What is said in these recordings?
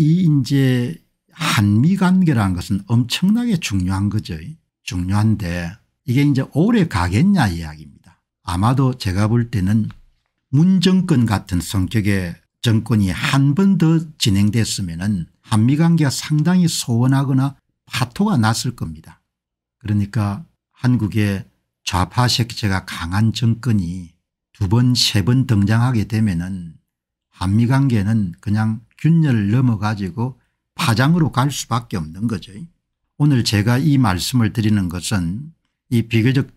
이 이제 한미 관계라는 것은 엄청나게 중요한 거죠. 중요한데 이게 이제 오래 가겠냐 이야기입니다. 아마도 제가 볼 때는 문정권 같은 성격의 정권이 한 번 더 진행됐으면 은 한미관계가 상당히 소원하거나 파토가 났을 겁니다. 그러니까 한국의 좌파 색채가 강한 정권이 두 번 세 번 등장하게 되면 은 한미관계는 그냥 균열을 넘어가지고 파장으로 갈 수밖에 없는 거죠. 오늘 제가 이 말씀을 드리는 것은 이 비교적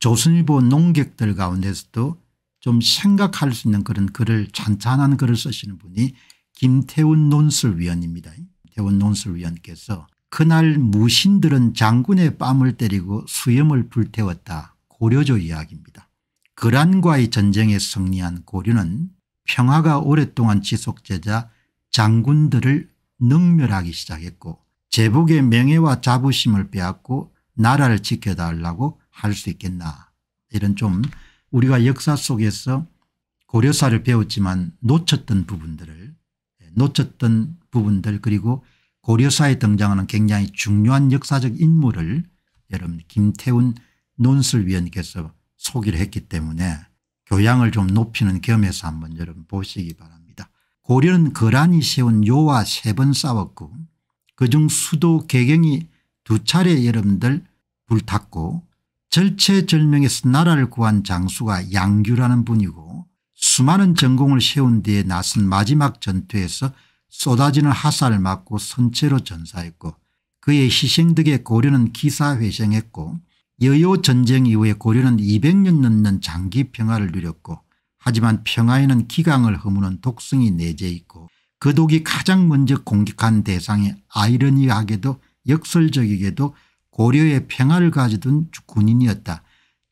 조선일보 농객들 가운데서도 좀 생각할 수 있는 그런 글을 찬찬한 글을 쓰시는 분이 김태훈 논술위원입니다. 태훈 논술위원께서 그날 무신들은 장군의 뺨을 때리고 수염을 불태웠다 고려조 이야기입니다. 그란과의 전쟁에 승리한 고려는 평화가 오랫동안 지속되자 장군들을 능멸하기 시작했고 제복의 명예와 자부심을 빼앗고 나라를 지켜달라고 할 수 있겠나 이런 좀 우리가 역사 속에서 고려사를 배웠지만 놓쳤던 부분들을 예, 놓쳤던 부분들 그리고 고려사에 등장하는 굉장히 중요한 역사적 인물을 여러분 김태훈 논술위원께서 소개를 했기 때문에 교양을 좀 높이는 겸해서 한번 여러분 보시기 바랍니다. 고려는 거란이 세운 요와 세 번 싸웠고 그 중 수도 개경이 두 차례 여러분들 불탔고 절체절명에서 나라를 구한 장수가 양규라는 분이고 수많은 전공을 세운 뒤에 나선 마지막 전투에서 쏟아지는 하사를 맞고 선체로 전사했고 그의 희생 덕에 고려는 기사회생했고 여요 전쟁 이후에 고려는 200년 넘는 장기 평화를 누렸고 하지만 평화에는 기강을 허무는 독성이 내재 있고 그 독이 가장 먼저 공격한 대상이 아이러니하게도 역설적이게도 고려의 평화를 가져둔 군인이었다.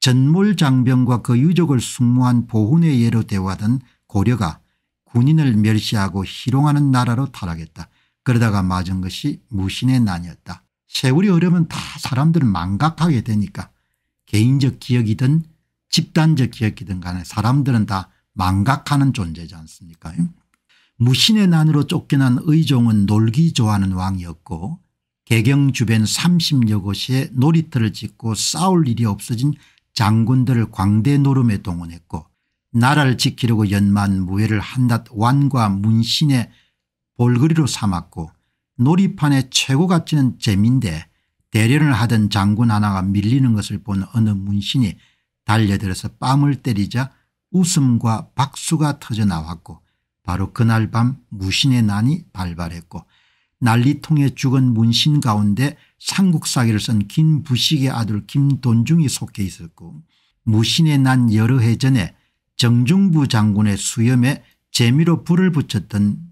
전몰장병과 그 유족을 숙모한 보훈의 예로 대우하던 고려가 군인을 멸시하고 희롱하는 나라로 타락했다. 그러다가 맞은 것이 무신의 난이었다. 세월이 흐르면 다 사람들은 망각하게 되니까 개인적 기억이든 집단적 기업이든 간에 사람들은 다 망각하는 존재지 않습니까 무신의 난으로 쫓겨난 의종은 놀기 좋아하는 왕이었고 개경 주변 30여 곳에 놀이터를 짓고 싸울 일이 없어진 장군들을 광대 노름에 동원했고 나라를 지키려고 연만 무예를 한낱 완과 문신의 볼거리로 삼았고 놀이판의 최고 가치는 재미인데 대련을 하던 장군 하나가 밀리는 것을 본 어느 문신이 달려들어서 뺨을 때리자 웃음과 박수가 터져 나왔고 바로 그날 밤 무신의 난이 발발했고 난리통에 죽은 문신 가운데 삼국사기를 쓴 김부식의 아들 김돈중이 속해 있었고 무신의 난 여러 해 전에 정중부 장군의 수염에 재미로 불을 붙였던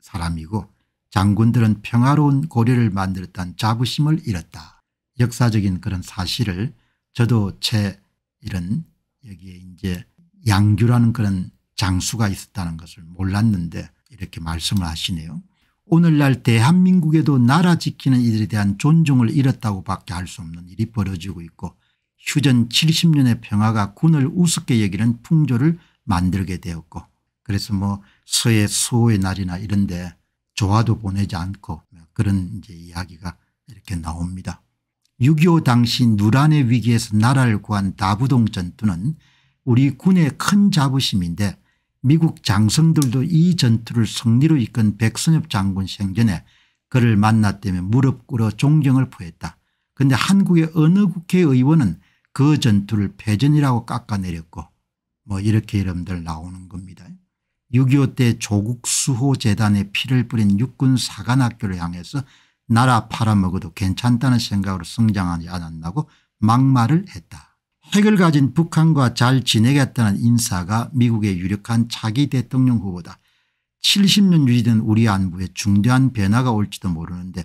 사람이고 장군들은 평화로운 고려를 만들었다는 자부심을 잃었다. 역사적인 그런 사실을 저도 채 이런 여기에 이제 양규라는 그런 장수가 있었다는 것을 몰랐는데 이렇게 말씀을 하시네요. 오늘날 대한민국에도 나라 지키는 이들에 대한 존중을 잃었다고 밖에 할 수 없는 일이 벌어지고 있고 휴전 70년의 평화가 군을 우습게 여기는 풍조를 만들게 되었고 그래서 뭐 서해 수호의 날이나 이런데 조화도 보내지 않고 그런 이제 이야기가 이렇게 나옵니다. 6.25 당시 누란의 위기에서 나라를 구한 다부동 전투는 우리 군의 큰 자부심인데 미국 장성들도 이 전투를 승리로 이끈 백선엽 장군 생전에 그를 만났다며 무릎 꿇어 존경을 표했다. 그런데 한국의 어느 국회의원은 그 전투를 패전이라고 깎아내렸고 뭐 이렇게 이름들 나오는 겁니다. 6.25 때 조국수호재단에 피를 뿌린 육군사관학교를 향해서 나라 팔아먹어도 괜찮다는 생각으로 성장하지 않았나고 막말을 했다. 핵을 가진 북한과 잘 지내겠다는 인사가 미국의 유력한 차기 대통령 후보다 70년 유지된 우리 안보에 중대한 변화가 올지도 모르는데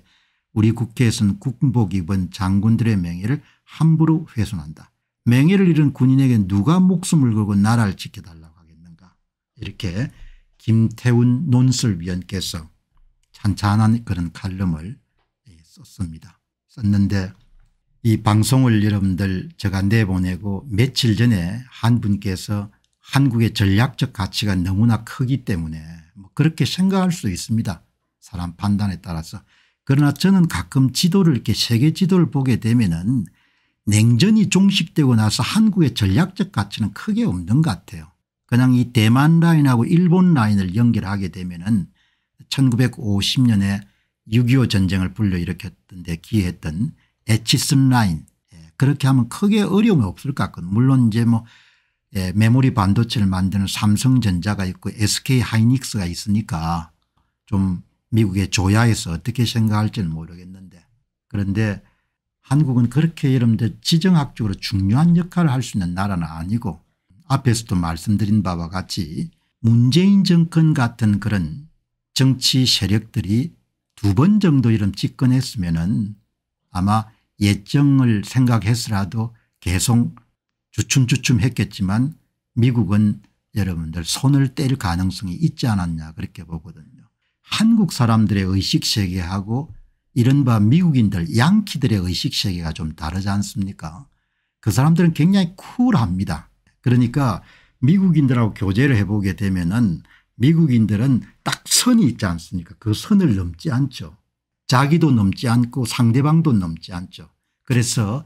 우리 국회에서 국복 입은 장군들의 명예를 함부로 훼손한다. 명예를 잃은 군인에게 누가 목숨을 걸고 나라를 지켜달라고 하겠는가 이렇게 김태훈 논설위원께서 찬찬한 그런 칼럼을 썼습니다. 썼는데 이 방송을 여러분들 제가 내보내고 며칠 전에 한 분께서 한국의 전략적 가치가 너무나 크기 때문에 뭐 그렇게 생각할 수 있습니다. 사람 판단에 따라서. 그러나 저는 가끔 지도를 이렇게 세계 지도를 보게 되면은 냉전이 종식되고 나서 한국의 전략적 가치는 크게 없는 것 같아요. 그냥 이 대만 라인하고 일본 라인을 연결하게 되면은 1950년에 6.25 전쟁을 불러일으켰던데 기여했던 에치슨 라인 예, 그렇게 하면 크게 어려움이 없을 것 같거든요. 물론 이제 뭐 예, 메모리 반도체를 만드는 삼성전자가 있고 SK 하이닉스가 있으니까 좀 미국의 조야에서 어떻게 생각할지는 모르겠는데 그런데 한국은 그렇게 이름대 지정학적으로 중요한 역할을 할 수 있는 나라는 아니고 앞에서도 말씀드린 바와 같이 문재인 정권 같은 그런 정치 세력들이 두번 정도 이런 집권했으면은 아마 예정을 생각했서라도 계속 주춤주춤 했겠지만 미국은 여러분들 손을 뗄 가능성이 있지 않았냐 그렇게 보거든요. 한국 사람들의 의식세계하고 이른바 미국인들 양키들의 의식세계가 좀 다르지 않습니까 그 사람들은 굉장히 쿨합니다. 그러니까 미국인들하고 교제를 해보게 되면 은 미국인들은 딱 선이 있지 않습니까 그 선을 넘지 않죠. 자기도 넘지 않고 상대방도 넘지 않죠. 그래서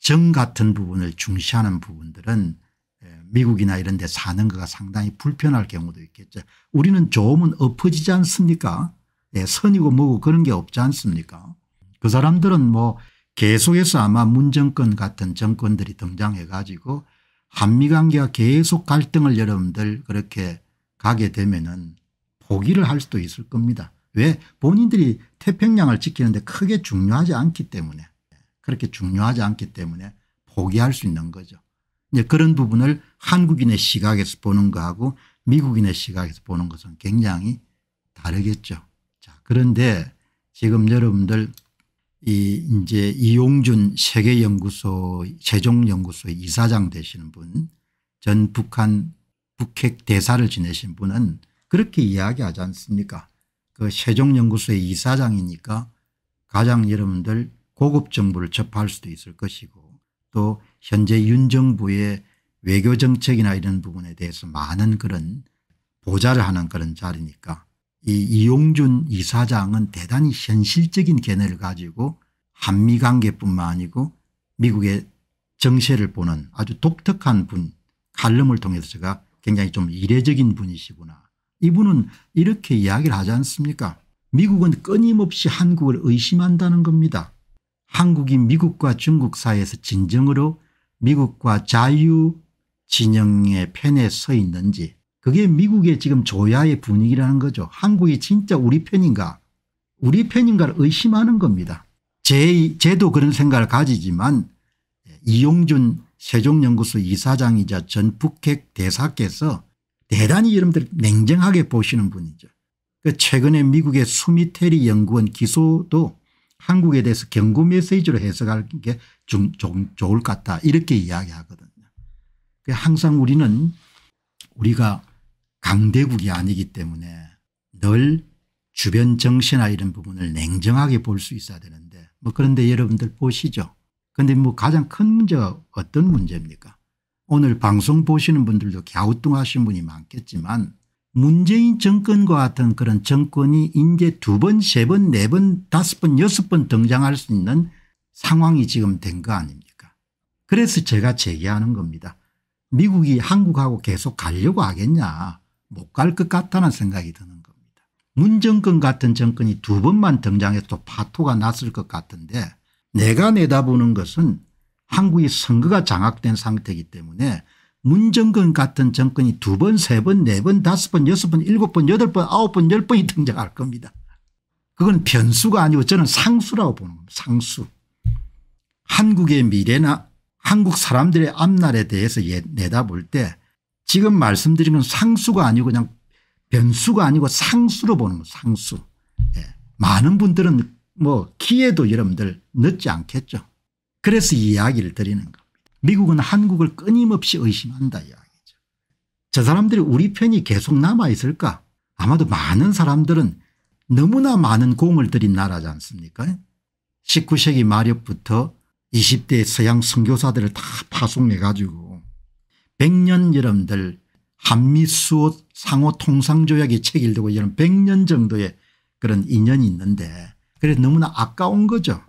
정 같은 부분을 중시하는 부분들은 미국이나 이런 데 사는 거가 상당히 불편할 경우도 있겠죠. 우리는 조음은 엎어지지 않습니까 예, 선이고 뭐고 그런 게 없지 않습니까 그 사람들은 뭐 계속해서 아마 문정권 같은 정권들이 등장해 가지고 한미 관계가 계속 갈등을 여러분들 그렇게 가게 되면은 포기를 할 수도 있을 겁니다. 왜 본인들이 태평양을 지키는데 크게 중요하지 않기 때문에 그렇게 중요하지 않기 때문에 포기할 수 있는 거죠. 이제 그런 부분을 한국인의 시각에서 보는 거하고 미국인의 시각에서 보는 것은 굉장히 다르겠죠. 자, 그런데 지금 여러분들 이 이제 이용준 세계연구소 세종연구소 이사장 되시는 분 전 북한 북핵 대사를 지내신 분은 그렇게 이야기하지 않습니까 그 세종연구소의 이사장이니까 가장 여러분들 고급 정보를 접할 수도 있을 것이고 또 현재 윤 정부의 외교 정책이나 이런 부분에 대해서 많은 그런 보좌를 하는 그런 자리니까 이 이용준 이사장은 대단히 현실적인 견해를 가지고 한미 관계뿐만 아니고 미국의 정세를 보는 아주 독특한 분 칼럼을 통해서 제가 굉장히 좀 이례적인 분이시구나. 이분은 이렇게 이야기를 하지 않습니까? 미국은 끊임없이 한국을 의심한다는 겁니다. 한국이 미국과 중국 사이에서 진정으로 미국과 자유 진영의 편에 서 있는지 그게 미국의 지금 조야의 분위기라는 거죠. 한국이 진짜 우리 편인가 우리 편인가를 의심하는 겁니다. 제, 제도 그런 생각을 가지지만 이용준 세종연구소 이사장이자 전 북핵 대사께서 대단히 여러분들 냉정하게 보시는 분이죠. 그 최근에 미국의 수미테리 연구원 기소도 한국에 대해서 경고 메시지로 해석할 게 좀, 좀 좋을 것 같다 이렇게 이야기하거든요. 그 항상 우리는 우리가 강대국이 아니기 때문에 늘 주변 정세나 이런 부분을 냉정하게 볼 수 있어야 되는데 뭐 그런데 여러분들 보시죠. 그런데 뭐 가장 큰 문제가 어떤 문제입니까 오늘 방송 보시는 분들도 갸우뚱하신 분이 많겠지만 문재인 정권과 같은 그런 정권이 이제 두번세번네번 네 다섯 번 여섯 번 등장할 수 있는 상황이 지금 된 거 아닙니까 그래서 제가 제기하는 겁니다. 미국이 한국하고 계속 가려고 하겠냐 못 갈 것 같다는 생각이 드는 겁니다. 문정권 같은 정권이 두 번만 등장해도 파토가 났을 것 같은데 내가 내다보는 것은 한국이 선거가 장악된 상태이기 때문에 문정권 같은 정권이 두 번, 세 번, 네 번, 다섯 번, 여섯 번, 일곱 번, 여덟 번, 아홉 번, 열 번이 등장할 겁니다. 그건 변수가 아니고 저는 상수라고 보는 겁니다. 상수. 한국의 미래나 한국 사람들의 앞날에 대해서 내다볼 때 지금 말씀드린 건 상수가 아니고 그냥 변수가 아니고 상수로 보는 거 상수. 예. 많은 분들은 뭐 기회도 여러분들 늦지 않겠죠. 그래서 이야기를 드리는 겁니다. 미국은 한국을 끊임없이 의심한다 이야기죠. 저 사람들이 우리 편이 계속 남아있을까 아마도 많은 사람들은 너무나 많은 공을 들인 나라지 않습니까 19세기 말엽부터 20대 서양 선교사들을 다 파송해 가지고 100년 여러분들 한미수호 상호통상조약이 체결되고 이런 100년 정도의 그런 인연이 있는데 그래서 너무나 아까운 거죠.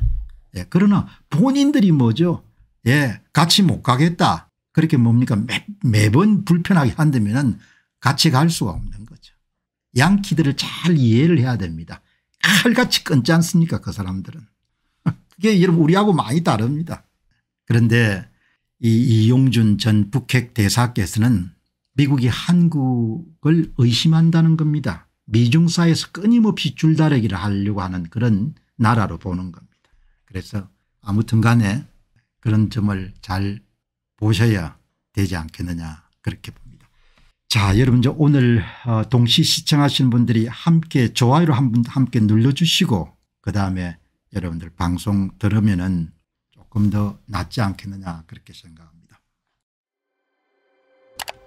예, 그러나 본인들이 뭐죠? 예, 같이 못 가겠다. 그렇게 뭡니까? 매, 매번 불편하게 한다면 같이 갈 수가 없는 거죠. 양키들을 잘 이해를 해야 됩니다. 칼같이 끊지 않습니까 그 사람들은. 그게 여러분 우리하고 많이 다릅니다. 그런데 이 이용준 전 북핵 대사께서는 미국이 한국을 의심한다는 겁니다. 미중 사이에서 끊임없이 줄다리기를 하려고 하는 그런 나라로 보는 겁니다. 그래서 아무튼 간에 그런 점을 잘 보셔야 되지 않겠느냐 그렇게 봅니다. 자 여러분 저 오늘 어, 동시 시청하시는 분들이 함께 좋아요를 한번 함께 눌러주시고 그다음에 여러분들 방송 들으면 은 조금 더 낫지 않겠느냐 그렇게 생각합니다.